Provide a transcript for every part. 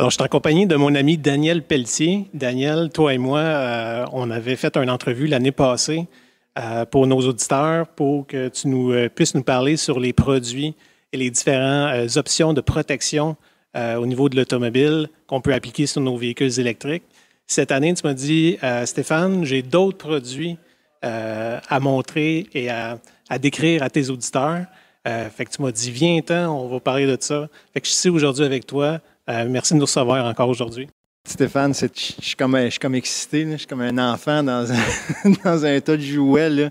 Alors, je suis en de mon ami Daniel Pelletier. Daniel, toi et moi, euh, on avait fait une entrevue l'année passée euh, pour nos auditeurs pour que tu nous, euh, puisses nous parler sur les produits et les différentes options de protection au niveau de l'automobile qu'on peut appliquer sur nos véhicules électriques. Cette année, tu m'as dit, Stéphane, j'ai d'autres produits à montrer et à, décrire à tes auditeurs. fait que tu m'as dit, viens on va parler de ça. Fait que je suis ici aujourd'hui avec toi euh, merci de nous recevoir encore aujourd'hui. Stéphane, je suis comme, comme, excité, je suis comme un enfant dans un, dans un tas de jouets.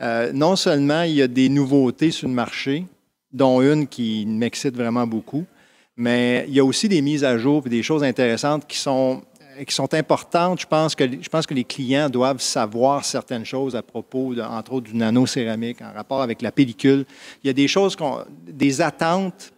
Euh, non seulement il y a des nouveautés sur le marché, dont une qui m'excite vraiment beaucoup, mais il y a aussi des mises à jour et des choses intéressantes qui sont, euh, qui sont importantes. Je pense, que, je pense que les clients doivent savoir certaines choses à propos, entre autres, du nano-céramique en rapport avec la pellicule. Il y a des choses, des attentes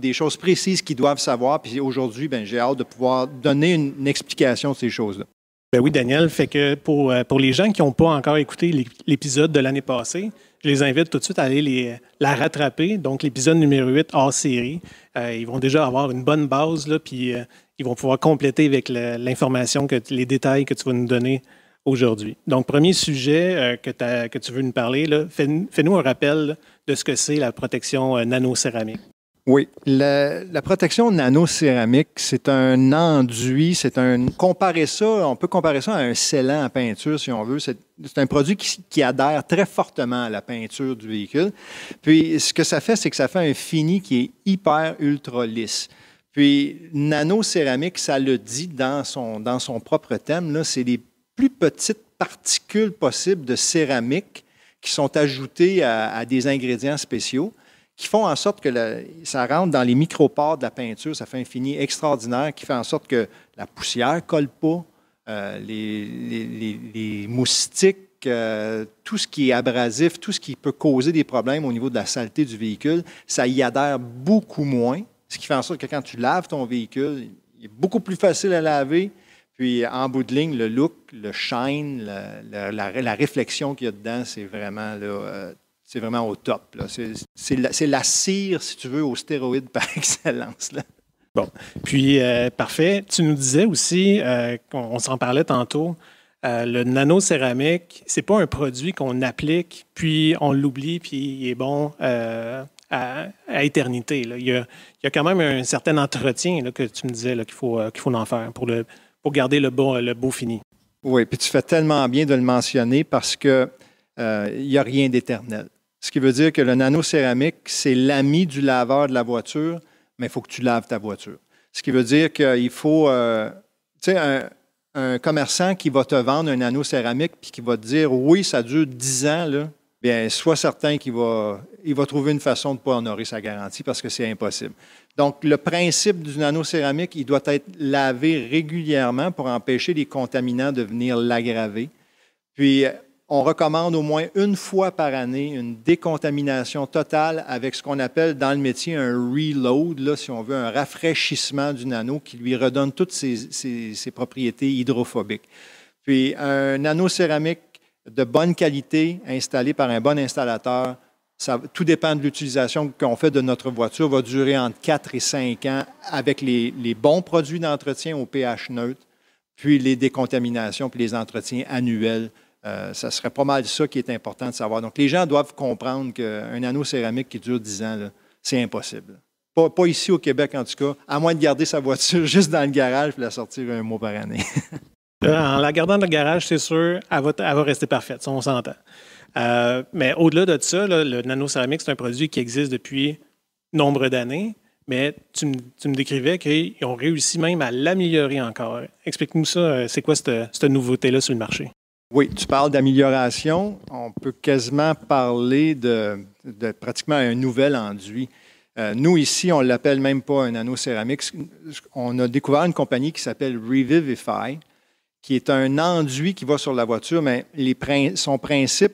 des choses précises qu'ils doivent savoir. Puis aujourd'hui, ben, j'ai hâte de pouvoir donner une, explication de ces choses-là. Ben oui, Daniel, fait que pour, euh, pour les gens qui n'ont pas encore écouté l'épisode de l'année passée, je les invite tout de suite à aller la rattraper. Donc, l'épisode numéro 8 hors série. Euh, ils vont déjà avoir une bonne base, là, puis euh, ils vont pouvoir compléter avec l'information, que les détails que tu vas nous donner aujourd'hui. Donc, premier sujet que, tu veux nous parler, fais-nous un rappel de ce que c'est la protection nanocéramique. Oui, la, protection nano-céramique, c'est un enduit, c'est un. Comparer ça, on peut comparer ça à un scellant à peinture, si on veut. C'est un produit qui, adhère très fortement à la peinture du véhicule. Puis, ce que ça fait, c'est que ça fait un fini qui est hyper ultra lisse. Puis, nano-céramique, ça le dit dans son, dans son propre thème, là, c'est les plus petites particules possibles de céramique qui sont ajoutées à des ingrédients spéciaux qui font en sorte que ça rentre dans les micropores de la peinture. Ça fait un fini extraordinaire qui fait en sorte que la poussière ne colle pas, euh, les, moustiques, euh, tout ce qui est abrasif, tout ce qui peut causer des problèmes au niveau de la saleté du véhicule, ça y adhère beaucoup moins. Ce qui fait en sorte que quand tu laves ton véhicule, il est beaucoup plus facile à laver. Puis en bout de ligne, le look, le shine, la, la, réflexion qu'il y a dedans, c'est vraiment là, euh, c'est vraiment au top. C'est la, cire, si tu veux, aux stéroïdes par excellence. Bon, puis euh, parfait. Tu nous disais aussi, euh, on, s'en parlait tantôt, euh, le nanocéramique, c'est pas un produit qu'on applique, puis on l'oublie, puis il est bon à, éternité. Il, y a, quand même un certain entretien que tu me disais qu'il faut, qu'il faut en faire pour, garder le beau, le beau fini. Oui, puis tu fais tellement bien de le mentionner parce que il n'y a rien d'éternel. Ce qui veut dire que le nanocéramique, c'est l'ami du laveur de la voiture, mais il faut que tu laves ta voiture. Ce qui veut dire qu'il faut, euh, tu sais, un, commerçant qui va te vendre un nanocéramique céramique puis qui va te dire oui, ça dure 10 ans, là, bien, sois certain qu'il va, il va trouver une façon de ne pas honorer sa garantie parce que c'est impossible. Donc, le principe du nano céramique, il doit être lavé régulièrement pour empêcher les contaminants de venir l'aggraver. Puis, on recommande au moins une fois par année une décontamination totale avec ce qu'on appelle dans le métier un reload, là, si on veut, un rafraîchissement du nano qui lui redonne toutes ses, propriétés hydrophobiques. Puis un nano céramique de bonne qualité installé par un bon installateur, tout dépend de l'utilisation qu'on fait de notre voiture, va durer entre 4 et 5 ans avec les, les bons produits d'entretien au pH neutre, puis les décontaminations, puis les entretiens annuels euh, ça serait pas mal ça qui est important de savoir. Donc, les gens doivent comprendre qu'un anneau céramique qui dure 10 ans, c'est impossible. Pas, ici au Québec, en tout cas, à moins de garder sa voiture juste dans le garage et la sortir un mois par année. Euh, en la gardant dans le garage, c'est sûr, elle va, rester parfaite, on s'entend. Euh, mais au-delà de ça, le nano céramique, c'est un produit qui existe depuis nombre d'années, mais tu me, décrivais qu'ils ont réussi même à l'améliorer encore. Explique-nous ça, c'est quoi cette nouveauté-là sur le marché? Oui, tu parles d'amélioration. On peut quasiment parler de, pratiquement un nouvel enduit. Euh, nous, ici, on ne l'appelle même pas un anneau céramique. On a découvert une compagnie qui s'appelle Revivify, qui est un enduit qui va sur la voiture, mais son principe,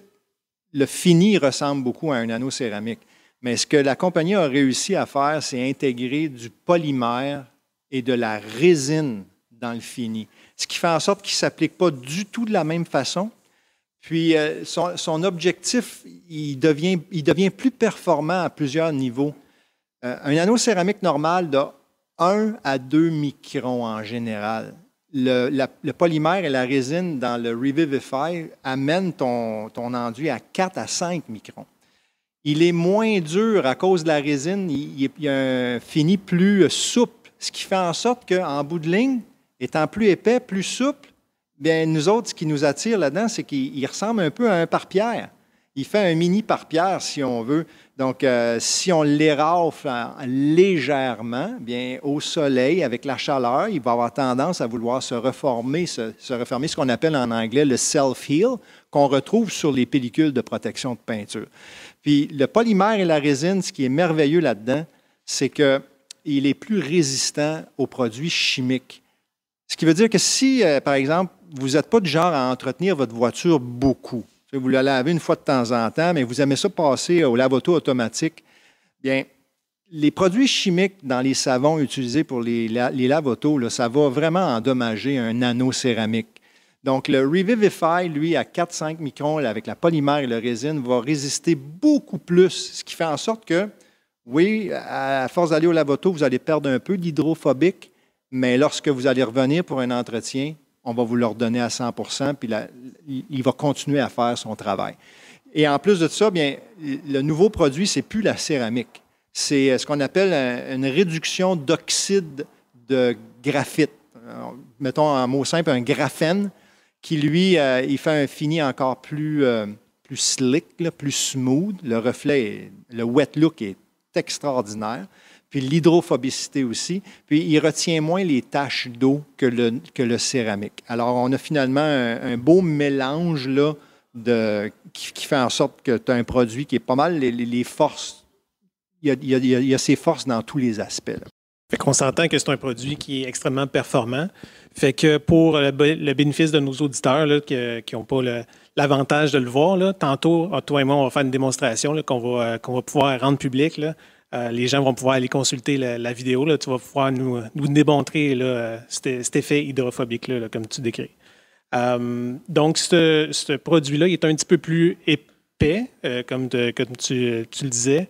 le fini ressemble beaucoup à un anneau céramique. Mais ce que la compagnie a réussi à faire, c'est intégrer du polymère et de la résine dans le fini ce qui fait en sorte qu'il ne s'applique pas du tout de la même façon. Puis euh, son, objectif, il devient, il devient plus performant à plusieurs niveaux. Euh, un anneau céramique normal de 1 à 2 microns en général. Le, polymère et la résine dans le Revivify amènent ton, ton, enduit à 4 à 5 microns. Il est moins dur à cause de la résine, il, il, il a un fini plus souple, ce qui fait en sorte qu'en bout de ligne, étant plus épais, plus souple, bien, nous autres, ce qui nous attire là-dedans, c'est qu'il ressemble un peu à un parpierre. Il fait un mini parpierre, si on veut. Donc, euh, si on l'érafle légèrement, bien, au soleil, avec la chaleur, il va avoir tendance à vouloir se reformer, se, refermer, ce qu'on appelle en anglais le self-heal, qu'on retrouve sur les pellicules de protection de peinture. Puis, le polymère et la résine, ce qui est merveilleux là-dedans, c'est qu'il est plus résistant aux produits chimiques. Ce qui veut dire que si, euh, par exemple, vous n'êtes pas du genre à entretenir votre voiture beaucoup, vous la lavez une fois de temps en temps, mais vous aimez ça passer au lavoto automatique, bien, les produits chimiques dans les savons utilisés pour les, les lavotos, ça va vraiment endommager un anneau céramique. Donc, le Revivify, lui, à 4-5 microns, avec la polymère et le résine, va résister beaucoup plus, ce qui fait en sorte que, oui, à force d'aller au lavoto, vous allez perdre un peu d'hydrophobique, mais lorsque vous allez revenir pour un entretien, on va vous le redonner à 100 puis il va continuer à faire son travail. Et en plus de ça, bien, le nouveau produit, c'est plus la céramique. C'est euh, ce qu'on appelle une réduction d'oxyde de graphite. Euh, mettons en mot simple, un graphène qui, lui, euh, il fait un fini encore plus, plus slick, plus smooth. Le reflet, le wet look est extraordinaire puis l'hydrophobicité aussi, puis il retient moins les taches d'eau que le, céramique. Alors, on a finalement un, beau mélange là, qui, fait en sorte que tu as un produit qui est pas mal les, forces. Il y, a, ses forces dans tous les aspects. Fait qu'on s'entend que c'est un produit qui est extrêmement performant. Fait que pour le, bénéfice de nos auditeurs qui n'ont pas l'avantage de le voir, là, tantôt, toi et moi, on va faire une démonstration qu'on va, euh, va pouvoir rendre publique. Euh, les gens vont pouvoir aller consulter la, vidéo. Tu vas pouvoir nous, démontrer cet, effet hydrophobique, là, comme tu décris. Euh, donc, ce, ce produit-là est un petit peu plus épais, euh, comme, tu, tu, le disais,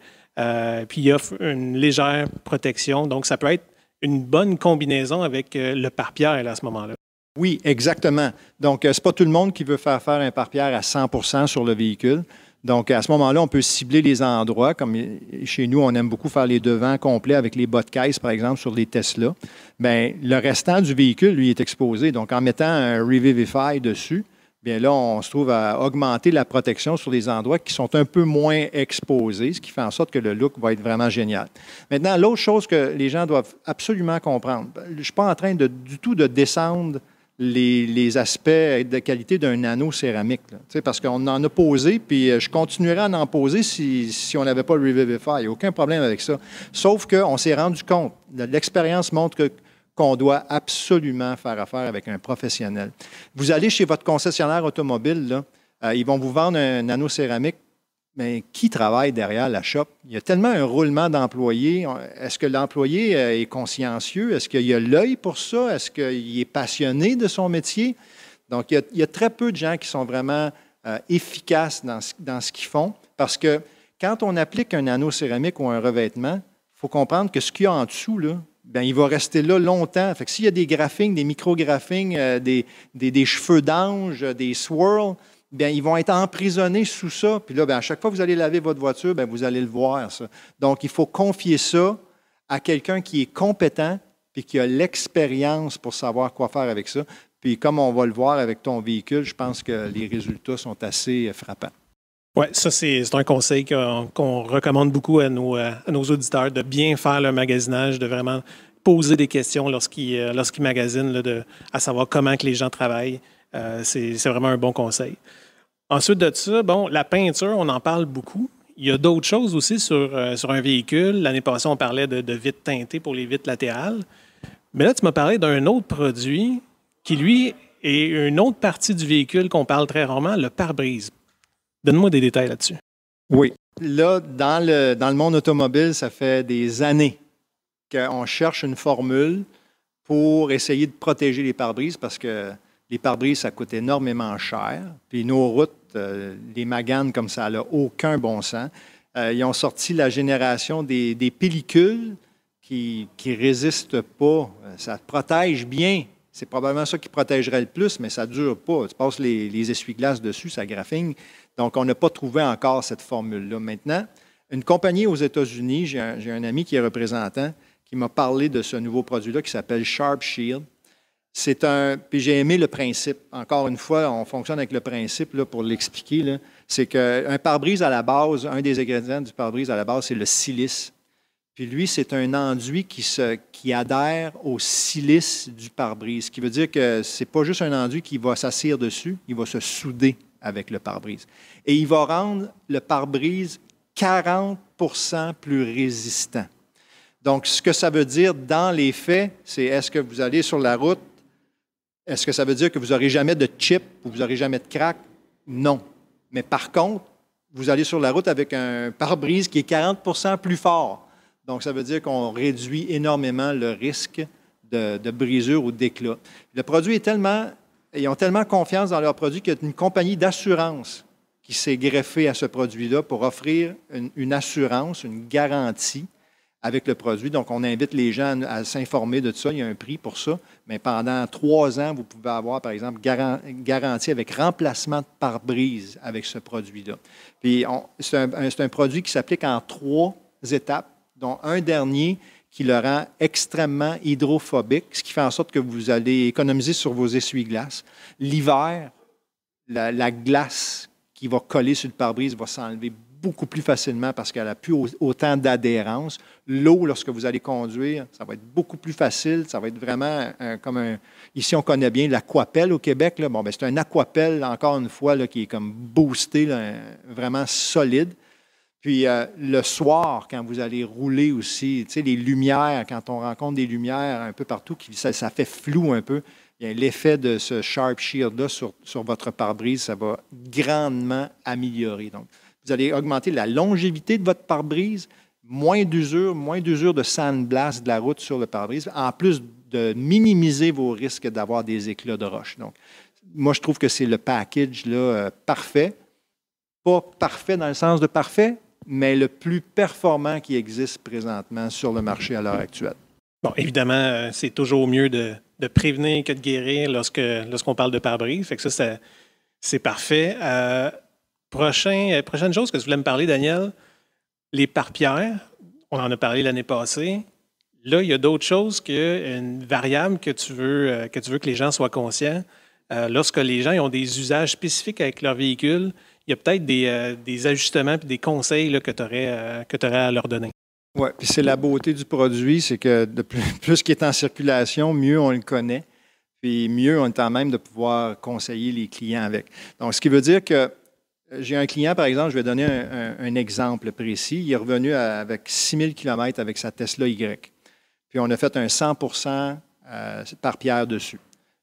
puis il offre une légère protection. Donc, ça peut être une bonne combinaison avec le pare-pierre à ce moment-là. Oui, exactement. Donc, ce n'est pas tout le monde qui veut faire faire un pare à 100 sur le véhicule. Donc, à ce moment-là, on peut cibler les endroits. Comme chez nous, on aime beaucoup faire les devants complets avec les bas de caisse, par exemple, sur les Tesla. Bien, le restant du véhicule, lui, est exposé. Donc, en mettant un Revivify dessus, bien là, on se trouve à augmenter la protection sur les endroits qui sont un peu moins exposés, ce qui fait en sorte que le look va être vraiment génial. Maintenant, l'autre chose que les gens doivent absolument comprendre, ben, je ne suis pas en train de, du tout de descendre les, aspects de qualité d'un anneau céramique. parce qu'on en a posé, puis euh, je continuerai à en poser si, on n'avait pas le Revivify. Aucun problème avec ça. Sauf qu'on s'est rendu compte, l'expérience montre qu'on doit absolument faire affaire avec un professionnel. Vous allez chez votre concessionnaire automobile, euh, ils vont vous vendre un anneau céramique mais qui travaille derrière la shop? Il y a tellement un roulement d'employés. Est-ce que l'employé euh, est consciencieux? Est-ce qu'il a l'œil pour ça? Est-ce qu'il est passionné de son métier? Donc, il y, a, très peu de gens qui sont vraiment euh, efficaces dans ce, qu'ils font parce que quand on applique un anneau céramique ou un revêtement, il faut comprendre que ce qu'il y a en dessous, là, Bien, il va rester là longtemps. Fait que s'il y a des graphings, des micro euh, des, des, des, cheveux d'ange, des swirls, ils vont être emprisonnés sous ça. Puis là, à chaque fois que vous allez laver votre voiture, vous allez le voir, ça. Donc, il faut confier ça à quelqu'un qui est compétent puis qui a l'expérience pour savoir quoi faire avec ça. Puis comme on va le voir avec ton véhicule, je pense que les résultats sont assez euh, frappants. Oui, ça, c'est un conseil qu'on recommande beaucoup euh, à nos, auditeurs, de bien faire le magasinage, de vraiment poser des questions lorsqu'ils euh, magasinent, à savoir comment que les gens travaillent. Euh, c'est vraiment un bon conseil. Ensuite de ça, bon, la peinture, on en parle beaucoup. Il y a d'autres choses aussi sur, euh, un véhicule. L'année passée, on parlait de, de teintées pour les vitres latérales. Mais là, tu m'as parlé d'un autre produit qui, lui, est une autre partie du véhicule qu'on parle très rarement, le pare-brise. Donne-moi des détails là-dessus. Oui. Là, dans le, dans le monde automobile, ça fait des années qu'on cherche une formule pour essayer de protéger les pare-brises parce que les pare-brises, ça coûte énormément cher. Puis nos routes, euh, les maganes comme ça, n'a aucun bon sens. Euh, ils ont sorti la génération des, pellicules qui ne résistent pas. Euh, ça protège bien. C'est probablement ça qui protégerait le plus, mais ça ne dure pas. Tu passes les, essuie-glaces dessus, ça graphigne. Donc, on n'a pas trouvé encore cette formule-là. Maintenant, une compagnie aux États-Unis, j'ai un, ami qui est représentant, qui m'a parlé de ce nouveau produit-là qui s'appelle Sharp Shield. C'est un. Puis j'ai aimé le principe. Encore une fois, on fonctionne avec le principe pour l'expliquer. C'est qu'un pare-brise à la base, un des ingrédients du pare-brise à la base, c'est le silice. Puis lui, c'est un enduit qui, qui adhère au silice du pare-brise, ce qui veut dire que ce c'est pas juste un enduit qui va s'assir dessus, il va se souder avec le pare-brise. Et il va rendre le pare-brise 40 plus résistant. Donc, ce que ça veut dire dans les faits, c'est est-ce que vous allez sur la route, est-ce que ça veut dire que vous n'aurez jamais de chip ou vous n'aurez jamais de crack? Non. Mais par contre, vous allez sur la route avec un pare-brise qui est 40 plus fort. Donc, ça veut dire qu'on réduit énormément le risque de, brisure ou d'éclat. Le produit est tellement, ils ont tellement confiance dans leur produit qu'il y a une compagnie d'assurance qui s'est greffée à ce produit-là pour offrir une assurance, une garantie avec le produit. Donc, on invite les gens à s'informer de ça. Il y a un prix pour ça. Mais pendant trois ans, vous pouvez avoir, par exemple, garantie avec remplacement de pare-brise avec ce produit-là. Puis, c'est un, produit qui s'applique en trois étapes, dont un dernier qui le rend extrêmement hydrophobique, ce qui fait en sorte que vous allez économiser sur vos essuie-glaces. L'hiver, la, la glace qui va coller sur le pare-brise va s'enlever beaucoup plus facilement parce qu'elle n'a plus autant d'adhérence. L'eau, lorsque vous allez conduire, ça va être beaucoup plus facile. Ça va être vraiment euh, comme un. Ici, on connaît bien l'aquapelle au Québec. Là. Bon, ben, c'est un aquapelle, encore une fois, qui est comme boosté, vraiment solide. Puis euh, le soir, quand vous allez rouler aussi, tu sais, les lumières, quand on rencontre des lumières un peu partout, qui, ça, fait flou un peu. L'effet de ce sharp shear là sur, sur votre pare-brise, ça va grandement améliorer. Donc, vous allez augmenter la longévité de votre pare-brise, moins d'usure, moins d'usure de sandblast de la route sur le pare-brise, en plus de minimiser vos risques d'avoir des éclats de roche. Donc, moi, je trouve que c'est le package là, euh, parfait. Pas parfait dans le sens de parfait, mais le plus performant qui existe présentement sur le marché à l'heure actuelle. Bon, évidemment, euh, c'est toujours mieux de, prévenir que de guérir lorsque lorsqu'on parle de pare-brise. Fait que ça, c'est parfait. Euh, euh, prochaine chose que tu voulais me parler, Daniel, les parpières, on en a parlé l'année passée. Là, il y a d'autres choses qu'une variable que tu, veux, euh, que tu veux que les gens soient conscients. Euh, lorsque les gens ont des usages spécifiques avec leur véhicule, il y a peut-être des, ajustements et des conseils que tu aurais, à leur donner. Oui, puis c'est la beauté du produit, c'est que de plus, plus qu'il est en circulation, mieux on le connaît, puis mieux on est en même de pouvoir conseiller les clients avec. Donc, ce qui veut dire que euh, j'ai un client, par exemple, je vais donner un, exemple précis. Il est revenu avec 6000 km avec sa Tesla Y. Puis on a fait un 100 euh, par pierre dessus.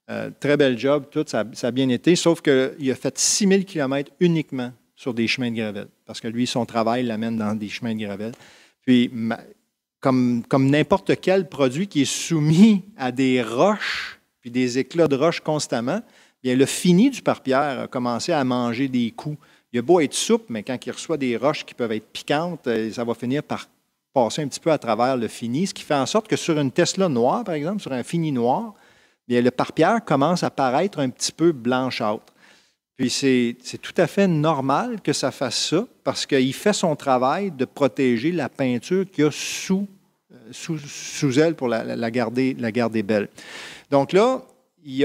Euh, très bel job, tout, ça, a bien été, sauf qu'il a fait 6000 km uniquement sur des chemins de gravelle, parce que lui, son travail l'amène dans des chemins de gravelle. Puis, comme, n'importe quel produit qui est soumis à des roches, puis des éclats de roches constamment, bien, le fini du pierre a commencé à manger des coups il a beau être souple, mais quand il reçoit des roches qui peuvent être piquantes, euh, ça va finir par passer un petit peu à travers le fini, ce qui fait en sorte que sur une Tesla noire, par exemple, sur un fini noir, bien, le parpierre commence à paraître un petit peu blanchâtre. Puis c'est tout à fait normal que ça fasse ça, parce qu'il fait son travail de protéger la peinture qu'il y a sous, euh, sous, sous, elle pour la, garder, la garder belle. Donc là, il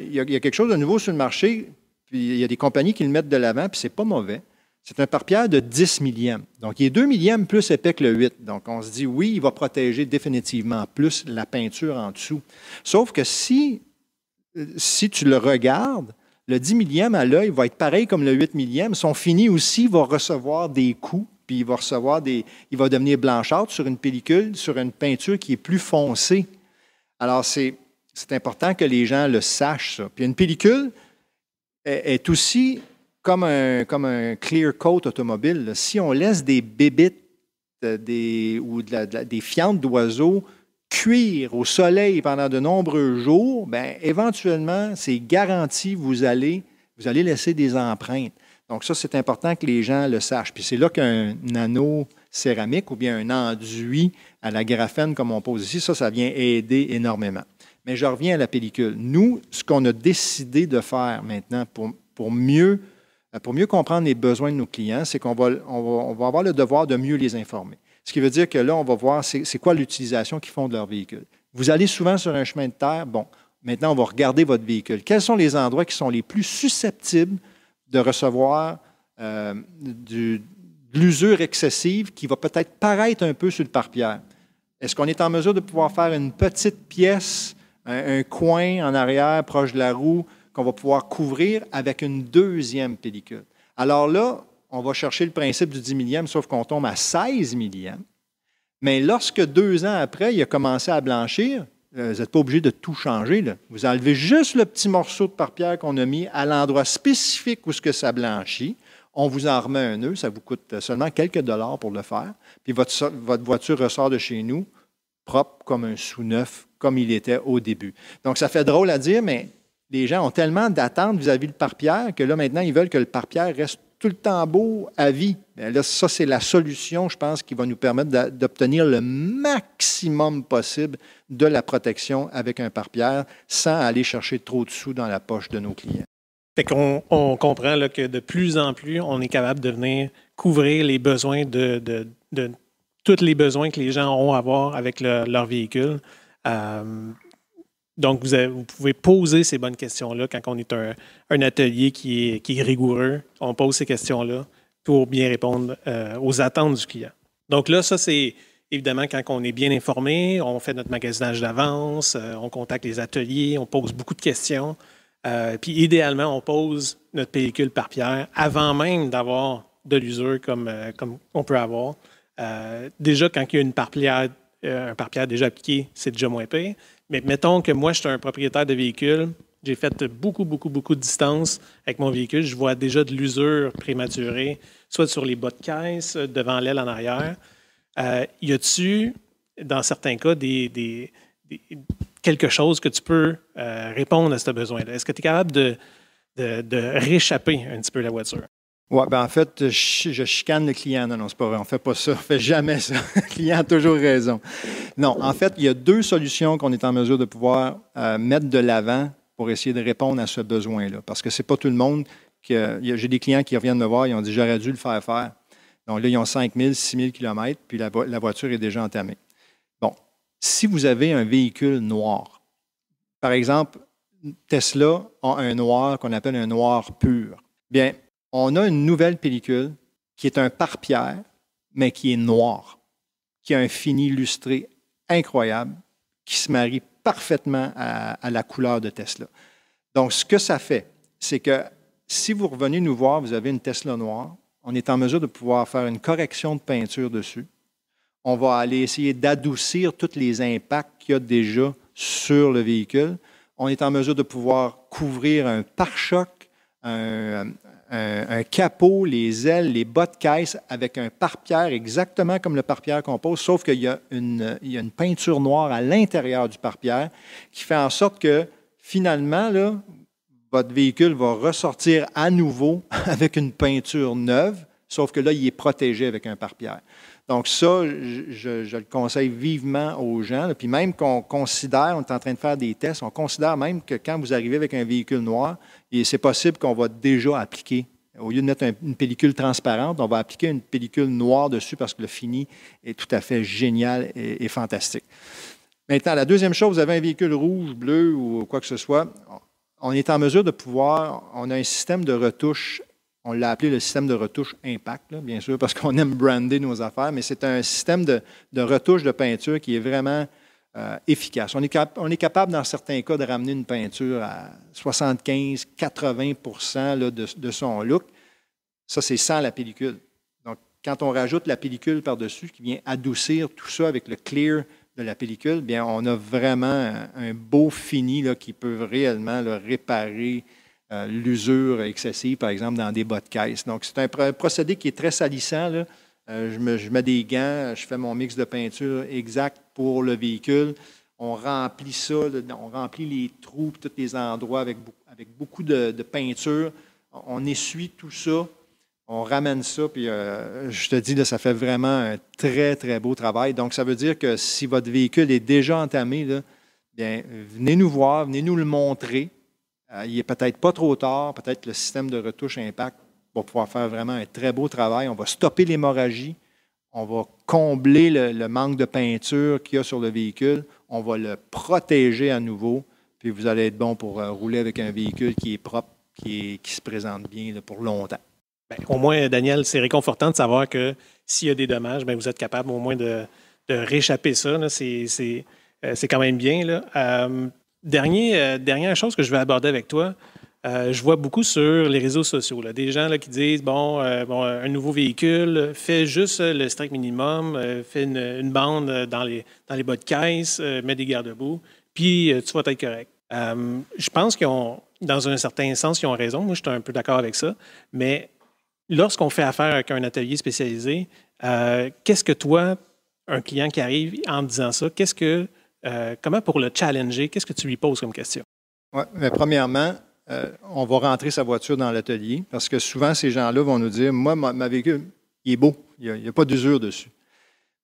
il y a quelque chose de nouveau sur le marché il y a des compagnies qui le mettent de l'avant, puis c'est pas mauvais. C'est un parpillard de 10 millièmes. Donc, il est 2 millièmes plus épais que le 8. Donc, on se dit, oui, il va protéger définitivement plus la peinture en dessous. Sauf que si, euh, si tu le regardes, le 10 millième à l'œil va être pareil comme le 8 millième. Son fini aussi va recevoir des coups, puis il va recevoir des. Il va devenir blanchâtre sur une pellicule, sur une peinture qui est plus foncée. Alors, c'est important que les gens le sachent, ça. Puis une pellicule, est, aussi comme un, comme un clear coat automobile. Si on laisse des bébites euh, des, ou des fientes d'oiseaux cuire au soleil pendant de nombreux jours, ben, éventuellement, c'est garanti, vous allez, vous allez laisser des empreintes. Donc ça, c'est important que les gens le sachent. Puis c'est là qu'un anneau céramique ou bien un enduit à la graphène, comme on pose ici, ça, ça vient aider énormément. Mais je reviens à la pellicule. Nous, ce qu'on a décidé de faire maintenant pour, pour, mieux, euh, pour mieux comprendre les besoins de nos clients, c'est qu'on va, on avoir le devoir de mieux les informer. Ce qui veut dire que là, on va voir c'est quoi l'utilisation qu'ils font de leur véhicule. Vous allez souvent sur un chemin de terre, bon, maintenant, on va regarder votre véhicule. Quels sont les endroits qui sont les plus susceptibles de recevoir euh, de l'usure excessive qui va peut-être paraître un peu sur le pare-pierre? Est-ce qu'on est en mesure de pouvoir faire une petite pièce un, coin en arrière proche de la roue qu'on va pouvoir couvrir avec une deuxième pellicule. Alors là, on va chercher le principe du 10 millième, sauf qu'on tombe à 16 millième. Mais lorsque deux ans après, il a commencé à blanchir, euh, vous n'êtes pas obligé de tout changer. Vous enlevez juste le petit morceau de papier qu'on a mis à l'endroit spécifique où ce que ça blanchit. On vous en remet un nœud. Ça vous coûte seulement quelques dollars pour le faire. Puis votre, votre voiture ressort de chez nous propre comme un sous-neuf comme il était au début. Donc, ça fait drôle à dire, mais les gens ont tellement d'attentes vis-à-vis du pare-pierre que là, maintenant, ils veulent que le pare-pierre reste tout le temps beau à vie. Ben là, ça, c'est la solution, je pense, qui va nous permettre d'obtenir le maximum possible de la protection avec un pare-pierre sans aller chercher trop de sous dans la poche de nos clients. Fait qu'on on comprend là, que de plus en plus, on est capable de venir couvrir les besoins de, tous les besoins que les gens ont à avoir avec leur véhicule. Euh, donc, vous, vous, pouvez poser ces bonnes questions-là quand on est un, atelier qui est, qui rigoureux. On pose ces questions-là pour bien répondre euh, aux attentes du client. Donc là, ça, c'est évidemment quand on est bien informé, on fait notre magasinage d'avance, euh, on contacte les ateliers, on pose beaucoup de questions. puis idéalement, on pose notre pellicule par pierre avant même d'avoir de l'usure comme, comme on peut avoir. déjà, quand il y a une par pierre un euh, pare-pierre déjà appliqué, c'est déjà moins payé. Mais mettons que moi, je suis un propriétaire de véhicule, j'ai fait beaucoup, beaucoup, beaucoup de distance avec mon véhicule. Je vois déjà de l'usure prématurée, soit sur les bas de caisse, devant l'aile en arrière. Euh, y a-tu, dans certains cas, des, quelque chose que tu peux euh, répondre à ce besoin-là? Est-ce que tu es capable de, de, de, réchapper un petit peu la voiture? Oui, ben en fait, je, chicane le client. Non, non, c'est pas vrai. On fait pas ça. On ne fait jamais ça. le client a toujours raison. Non, en fait, il y a deux solutions qu'on est en mesure de pouvoir euh, mettre de l'avant pour essayer de répondre à ce besoin-là. Parce que c'est pas tout le monde. que J'ai des clients qui reviennent me voir, ils ont dit j'aurais dû le faire faire. Donc là, ils ont 5 000, 6 000 km, puis la, la voiture est déjà entamée. Bon, si vous avez un véhicule noir, par exemple, Tesla a un noir qu'on appelle un noir pur. Bien, on a une nouvelle pellicule qui est un pare-pierre, mais qui est noir, qui a un fini lustré incroyable, qui se marie parfaitement à, la couleur de Tesla. Donc, ce que ça fait, c'est que si vous revenez nous voir, vous avez une Tesla noire, on est en mesure de pouvoir faire une correction de peinture dessus. On va aller essayer d'adoucir tous les impacts qu'il y a déjà sur le véhicule. On est en mesure de pouvoir couvrir un pare-choc, un, un, capot, les ailes, les bas de caisse avec un pare-pierre exactement comme le pare-pierre qu'on pose, sauf qu'il y, a une, peinture noire à l'intérieur du pare-pierre qui fait en sorte que finalement, là, votre véhicule va ressortir à nouveau avec une peinture neuve, sauf que là, il est protégé avec un pare-pierre. Donc ça, je, le conseille vivement aux gens. Puis même qu'on considère, on est en train de faire des tests, on considère même que quand vous arrivez avec un véhicule noir, c'est possible qu'on va déjà appliquer. Au lieu de mettre une pellicule transparente, on va appliquer une pellicule noire dessus parce que le fini est tout à fait génial et, et fantastique. Maintenant, la deuxième chose, vous avez un véhicule rouge, bleu ou quoi que ce soit, on est en mesure de pouvoir, on a un système de retouche on l'a appelé le système de retouche Impact, bien sûr, parce qu'on aime brander nos affaires, mais c'est un système de, retouche de peinture qui est vraiment euh, efficace. On est, capable, dans certains cas, de ramener une peinture à 75-80 de, son look. Ça, c'est sans la pellicule. Donc, quand on rajoute la pellicule par-dessus, qui vient adoucir tout ça avec le clear de la pellicule, bien, on a vraiment un, beau fini qui peut réellement le réparer euh, l'usure excessive, par exemple, dans des bas de caisse. Donc, c'est un procédé qui est très salissant. Euh, je, me, mets des gants, je fais mon mix de peinture exact pour le véhicule. On remplit ça, on remplit les trous, tous les endroits avec, avec beaucoup de, peinture. On essuie tout ça on ramène ça, puis euh, je te dis, là, ça fait vraiment un très, très beau travail. Donc, ça veut dire que si votre véhicule est déjà entamé, bien, venez nous voir, venez nous le montrer. Euh, il est peut-être pas trop tard, peut-être le système de retouche impact va pouvoir faire vraiment un très beau travail. On va stopper l'hémorragie, on va combler le, manque de peinture qu'il y a sur le véhicule, on va le protéger à nouveau, puis vous allez être bon pour euh, rouler avec un véhicule qui est propre, qui, qui se présente bien pour longtemps. Ben, au moins, Daniel, c'est réconfortant de savoir que s'il y a des dommages, ben, vous êtes capable au moins de, réchapper ça. Euh, c'est quand même bien. Dernier, euh, dernière chose que je vais aborder avec toi, euh, je vois beaucoup sur les réseaux sociaux des gens qui disent euh, bon, un nouveau véhicule, fais juste le strict minimum, fais une, bande dans les, dans les bas de caisse, mets des garde-boue, puis tu vas être correct. je pense qu'ils ont, dans un certain sens, ils ont raison. Moi, je suis un peu d'accord avec ça. Mais lorsqu'on fait affaire avec un atelier spécialisé, qu'est-ce que toi, un client qui arrive en disant ça, qu'est-ce que euh, comment pour le challenger, qu'est-ce que tu lui poses comme question? premièrement, euh, on va rentrer sa voiture dans l'atelier parce que souvent, ces gens-là vont nous dire Moi, ma, véhicule, il est beau, il n'y a, pas d'usure dessus.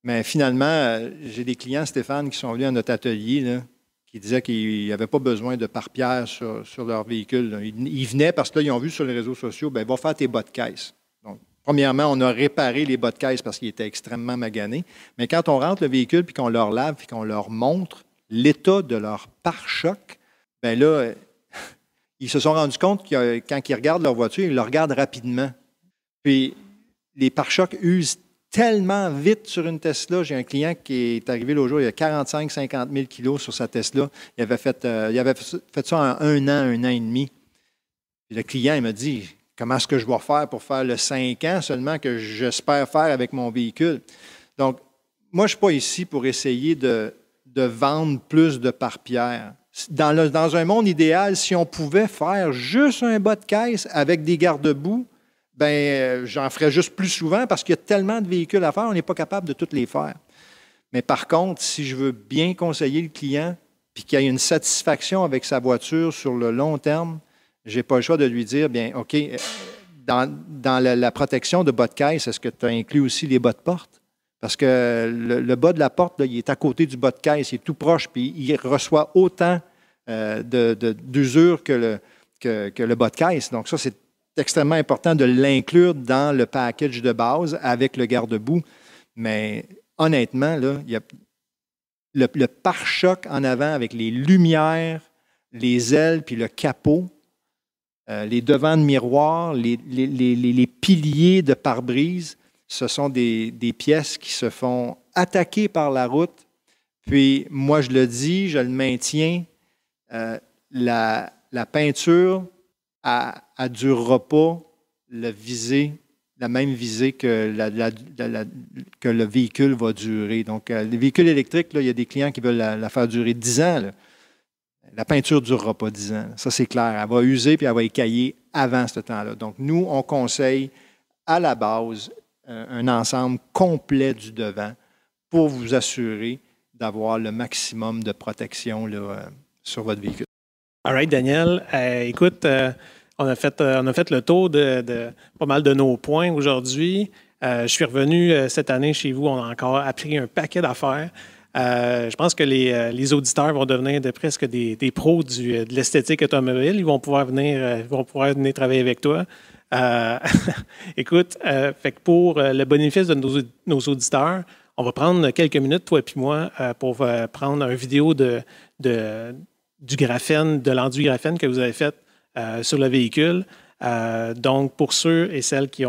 Mais finalement, euh, j'ai des clients, Stéphane, qui sont venus à notre atelier, qui disaient qu'ils n'avaient pas besoin de pare sur, leur véhicule. Ils, venaient parce qu'ils ont vu sur les réseaux sociaux ben, va faire tes bas de caisse. Premièrement, on a réparé les bas de caisse parce qu'ils étaient extrêmement maganés. Mais quand on rentre le véhicule, puis qu'on leur lave, puis qu'on leur montre l'état de leur pare-choc, bien là, ils se sont rendus compte que quand ils regardent leur voiture, ils le regardent rapidement. Puis les pare-chocs usent tellement vite sur une Tesla. J'ai un client qui est arrivé l'autre jour, il a 45-50 000 kilos sur sa Tesla. Il avait fait, euh, avait fait ça en un an, un an et demi. le client, il m'a dit Comment est-ce que je vais faire pour faire le 5 ans seulement que j'espère faire avec mon véhicule? Donc, moi, je ne suis pas ici pour essayer de, vendre plus de par Dans, dans un monde idéal, si on pouvait faire juste un bas de caisse avec des garde boues ben euh, j'en ferais juste plus souvent parce qu'il y a tellement de véhicules à faire, on n'est pas capable de toutes les faire. Mais par contre, si je veux bien conseiller le client, puis qu'il y ait une satisfaction avec sa voiture sur le long terme, je n'ai pas le choix de lui dire, bien, OK, euh, dans, la, protection de bas de caisse, est-ce que tu as inclus aussi les bas de porte? Parce que le, bas de la porte, il est à côté du bas de caisse, il est tout proche, puis il reçoit autant euh, d'usure que, le, que, le bas de caisse. Donc ça, c'est extrêmement important de l'inclure dans le package de base avec le garde-boue. Mais honnêtement, là, il y a le pare-choc en avant avec les lumières, les ailes, puis le capot, euh, les devants de miroir, les, piliers de pare-brise, ce sont des, pièces qui se font attaquer par la route. Puis moi, je le dis, je le maintiens, euh, la, peinture a, a durera pas le la même visée que, le véhicule va durer. Donc, euh, les véhicules électriques, il y a des clients qui veulent la, faire durer 10 ans la peinture ne durera pas 10 ans. Ça, c'est clair. Elle va user puis elle va écailler avant ce temps-là. Donc, nous, on conseille à la base euh, un ensemble complet du devant pour vous assurer d'avoir le maximum de protection euh, sur votre véhicule. All right, Daniel. Euh, écoute, on, a fait, on a fait le tour de, de pas mal de nos points aujourd'hui. je suis revenu cette année chez vous. On a encore appris un paquet d'affaires. Euh, je pense que euh, les, auditeurs vont devenir de presque des, pros euh, de l'esthétique automobile. Ils vont pouvoir venir, venir travailler avec toi. écoute, pour le bénéfice de nos, auditeurs, on va prendre quelques minutes, toi et moi, pour prendre une vidéo de, du graphène, de l'enduit graphène que vous avez fait sur le véhicule. donc, pour ceux et celles qui,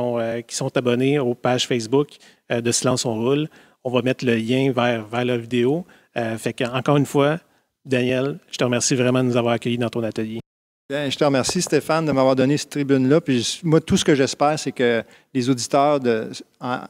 qui sont abonnés aux pages Facebook de Silence on Roule, on va mettre le lien vers, vers la vidéo. Euh, fait encore une fois, Daniel, je te remercie vraiment de nous avoir accueillis dans ton atelier. je te remercie, Stéphane, de m'avoir donné cette tribune-là. Puis moi, tout ce que j'espère, c'est que les auditeurs de,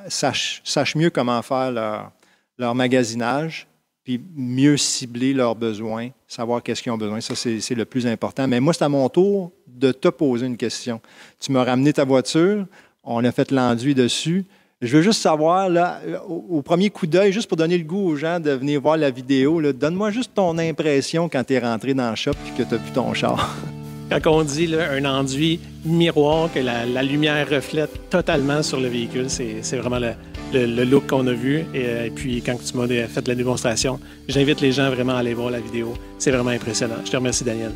sachent, mieux comment faire leur, leur, magasinage, puis mieux cibler leurs besoins, savoir qu'est-ce qu'ils ont besoin. Ça, c'est le plus important. Mais moi, c'est à mon tour de te poser une question. Tu m'as ramené ta voiture, on a fait l'enduit dessus. Je veux juste savoir, là, au, premier coup d'œil, juste pour donner le goût aux gens de venir voir la vidéo, donne-moi juste ton impression quand tu es rentré dans le shop et que tu as vu ton char. Quand on dit un enduit miroir que la, lumière reflète totalement sur le véhicule, c'est vraiment le, look qu'on a vu. Et, euh, puis, quand tu m'as fait la démonstration, j'invite les gens vraiment à aller voir la vidéo. C'est vraiment impressionnant. Je te remercie, Daniel.